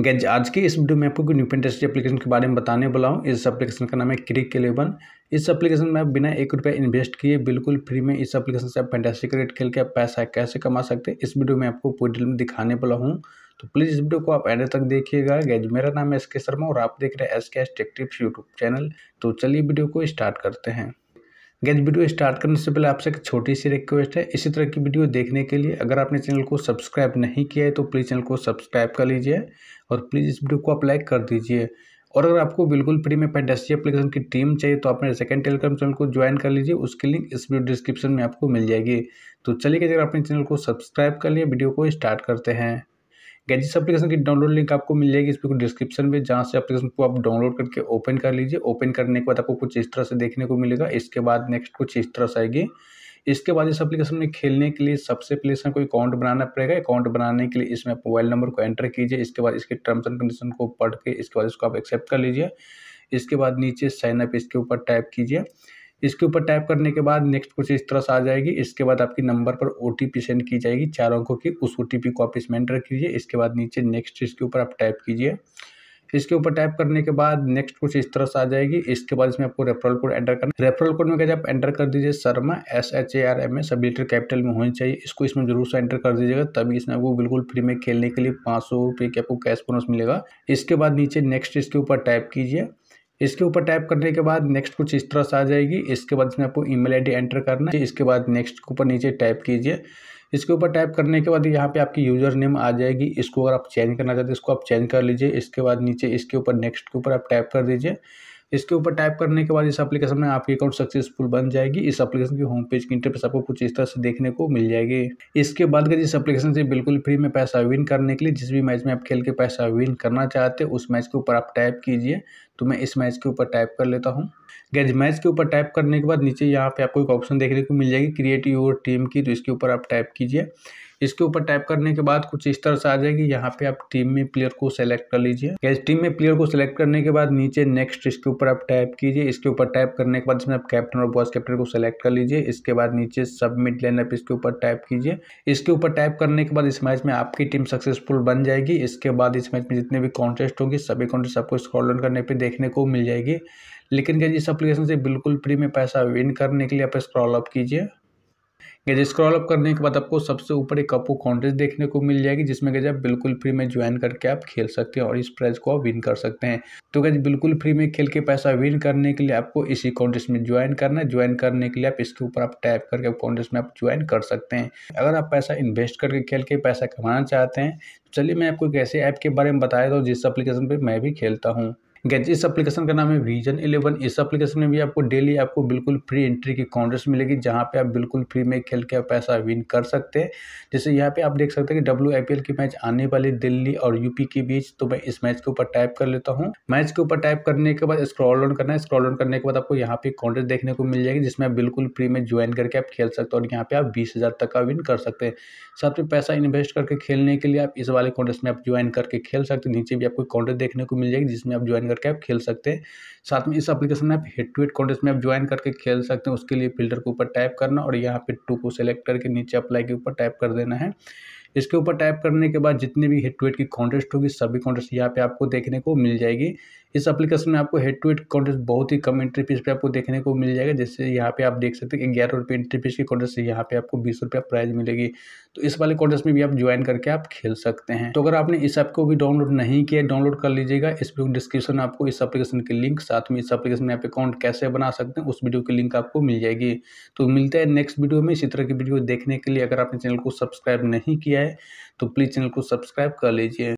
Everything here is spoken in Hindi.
गैज आज के इस वीडियो में आपको न्यू पेंटेस्ट एप्लीकेशन के बारे में बताने वाला हूँ इस एप्लीकेशन का नाम है क्रिक एलेवन इस एप्लीकेशन में आप बिना एक रुपया इन्वेस्ट किए बिल्कुल फ्री में इस एप्लीकेशन से आप फैंटेस्टिक रेट खेल के आप पैसा कैसे कमा सकते हैं इस वीडियो में आपको पूरी में दिखाने वाला हूँ तो प्लीज़ इस वीडियो को आप एंड तक देखिएगा गैज मेरा नाम है एस के शर्मा और आप देख रहे हैं एस के एस टेक्टिप्स यूट्यूब चैनल तो चलिए वीडियो को स्टार्ट करते हैं गैज वीडियो स्टार्ट करने से पहले आपसे एक छोटी सी रिक्वेस्ट है इसी तरह की वीडियो देखने के लिए अगर आपने चैनल को सब्सक्राइब नहीं किया है तो प्लीज़ चैनल को सब्सक्राइब कर लीजिए और प्लीज़ इस वीडियो को आप लाइक कर दीजिए और अगर आपको बिल्कुल फ्री में पेंडस्ट्री एप्लीकेशन की टीम चाहिए तो आप मेरे सेकंड टेलीग्राम चैनल को ज्वाइन कर लीजिए उसकी लिंक इस वीडियो डिस्क्रिप्शन में आपको मिल जाएगी तो चलिए अगर अपने चैनल को सब्सक्राइब कर लिए वीडियो को स्टार्ट करते हैं गैजिस एप्लीकेशन की डाउनलोड लिंक आपको मिल जाएगी इस वीडियो डिस्क्रिप्शन में जहाँ से एप्लीकेशन को आप डाउनलोड करके ओपन कर लीजिए ओपन करने के बाद आपको कुछ इस तरह से देखने को मिलेगा इसके बाद नेक्स्ट कुछ इस तरह से आएगी इसके बाद इस एप्लीकेशन में खेलने के लिए सबसे पहले इसमें कोई अकाउंट बनाना पड़ेगा अकाउंट बनाने के लिए इसमें मोबाइल नंबर को एंटर कीजिए इसके बाद इसके टर्म्स एंड कंडीशन को पढ़ के इसके बाद इसको आप एक्सेप्ट कर लीजिए इसके बाद नीचे साइनअप इसके ऊपर टाइप कीजिए इसके ऊपर टाइप करने के बाद नेक्स्ट कुछ इस तरह से आ जाएगी इसके बाद आपकी नंबर पर ओ सेंड की जाएगी चार अंकों की उस ओ टी को आप इसमें एंटर कीजिए इसके बाद नीचे नेक्स्ट इसके ऊपर आप टाइप कीजिए इसके ऊपर टाइप करने के बाद नेक्स्ट कुछ इस तरह से आ जाएगी इसके बाद इसमें आपको रेफरल कोड एंटर करना रेफरल कोड में आप एंटर कर दीजिए Sharma S H A R M A सब लीटर कैपिटल में होनी चाहिए इसको इसमें जरूर से एंटर कर दीजिएगा तभी इसमें आपको बिल्कुल फ्री में खेलने के लिए पाँच सौ रुपये की आपको कैश बोनस मिलेगा इसके बाद नीचे नेक्स्ट इसके ऊपर टाइप कीजिए इसके ऊपर टाइप करने के बाद नेक्स्ट कुछ इस तरह से आ जाएगी इसके बाद इसमें आपको ईमेल आईडी एंटर करना है इसके बाद नेक्स्ट के ऊपर नीचे टाइप कीजिए इसके ऊपर टाइप करने के बाद यहाँ पे आपकी यूज़र नेम आ जाएगी इसको अगर आप चेंज करना चाहते हैं इसको आप चेंज कर लीजिए इसके बाद नीचे इसके ऊपर नेक्स्ट के ऊपर आप टाइप कर दीजिए इसके ऊपर टाइप करने के बाद इस एप्लीकेशन में आपकी अकाउंट सक्सेसफुल बन जाएगी इस एप्लीकेशन की होम पेज की इंटरफेस आपको कुछ इस तरह से देखने को मिल जाएगी इसके बाद अगर इस एप्लीकेशन से बिल्कुल फ्री में पैसा विन करने के लिए जिस भी मैच में आप खेल के पैसा विन करना चाहते हैं उस मैच के ऊपर आप टाइप कीजिए तो मैं इस मैच के ऊपर टाइप कर लेता हूँ गैज मैच के ऊपर टाइप करने के बाद नीचे यहाँ पे आपको एक ऑप्शन देखने को मिल जाएगी क्रिएट योर टीम की तो इसके ऊपर आप टाइप कीजिए इसके ऊपर टाइप करने के बाद कुछ इस तरह से आ जाएगी यहाँ पे आप टीम में प्लेयर को सेलेक्ट कर लीजिए कैसे टीम में प्लेयर को सेलेक्ट करने के बाद नीचे नेक्स्ट इसके ऊपर आप टाइप कीजिए इसके ऊपर टाइप करने के बाद इसमें आप कैप्टन और वाइस कैप्टन को सेलेक्ट कर लीजिए इसके बाद नीचे सबमिट लाइन आप इसके ऊपर टाइप कीजिए इसके ऊपर टाइप करने के बाद इस मैच में आपकी टीम सक्सेसफुल बन जाएगी इसके बाद इस मैच में जितने भी कॉन्टेस्ट होंगे सभी कॉन्टेस्ट आपको स्क्रॉल करने पर देखने को मिल जाएगी लेकिन क्या इस एप्लीकेशन से बिल्कुल फ्री में पैसा विन करने के लिए आप स्क्रॉल अप कीजिए गैज स्क्रॉल अप करने के बाद आपको सबसे ऊपर एक कपो कॉन्टेस्ट देखने को मिल जाएगी जिसमें गैज आप बिल्कुल फ्री में ज्वाइन करके आप खेल सकते हैं और इस प्राइज को आप विन कर सकते हैं तो गैज बिल्कुल फ्री में खेल के पैसा विन करने के लिए आपको इसी कॉन्टेस्ट में ज्वाइन करना है ज्वाइन करने के लिए आप इसके ऊपर आप टैप करके कॉन्टेस्ट में आप ज्वाइन कर सकते हैं अगर आप पैसा इन्वेस्ट करके खेल के पैसा कमाना चाहते हैं तो चलिए मैं आपको एक ऐसे ऐप के बारे में बताया था जिस एप्लीकेशन पर मैं भी खेलता हूँ गैज इस एप्लीकेशन का नाम है विजन इलेवन इस एप्लीकेशन में भी आपको डेली आपको बिल्कुल फ्री एंट्री की कॉन्टेस्ट मिलेगी जहाँ पे आप बिल्कुल फ्री में खेल के पैसा विन कर सकते हैं जैसे यहाँ पे आप देख सकते हैं कि डब्ल्यू की मैच आने वाली दिल्ली और यूपी के बीच तो मैं इस मैच के ऊपर टाइप कर लेता हूँ मैच के ऊपर टाइप करने के बाद स्क्रॉल ऑन करना है स्क्रॉल ऑन करने के बाद आपको यहाँ पे कॉन्टेस्ट देखने को मिल जाएगी जिसमें आप बिल्कुल फ्री में ज्वाइन करके आप खेल सकते हो और यहाँ पे आप बीस हजार तक का विन कर सकते हैं साथ में पैसा इन्वेस्ट करके खेलने के लिए आप इस वाले कॉन्टेस्ट में आप ज्वाइन करके खेल सकते हो नीचे भी आपको कॉन्टेस्ट देखने को मिल जाएगी जिसमें आप ज्वाइन करके आप खेल सकते हैं साथ में इस एप्लीकेशन में आप हेड टू हेड कॉन्टेस्ट में आप ज्वाइन करके खेल सकते हैं उसके लिए फिल्टर के ऊपर टाइप करना और यहाँ पे टू को सेलेक्ट करके नीचे अप्लाई के ऊपर टाइप कर देना है इसके ऊपर टाइप करने के बाद जितने भी हेड टू हेड की कॉन्टेस्ट होगी सभी कॉन्टेस्ट यहाँ पे आपको देखने को मिल जाएगी इस एप्लीकेशन में आपको हेड टू हेड कॉन्टेस्ट बहुत ही कम एंट्री फीस पे आपको देखने को मिल जाएगा जैसे यहाँ पे आप देख सकते हैं ग्यारह रुपये एंट्री फीस की कॉन्टेस्ट यहाँ पे आपको बीस रुपया प्राइज मिलेगी तो इस वाले कॉन्टेस्ट में भी आप ज्वाइन करके आप खेल सकते हैं तो अगर आपने इस ऐप को भी डाउनलोड नहीं किया डाउनलोड कर लीजिएगा इस वीडियो डिस्क्रिप्शन में आपको इस एप्लीकेशन की लिंक साथ में इस एप्लीकेशन में आप अकाउंट कैसे बना सकते हैं उस वीडियो की लिंक आपको मिल जाएगी तो मिलता है नेक्स्ट वीडियो में इसी तरह की वीडियो देखने के लिए अगर आपने चैनल को सब्सक्राइब नहीं किया है है तो प्लीज़ चैनल को सब्सक्राइब कर लीजिए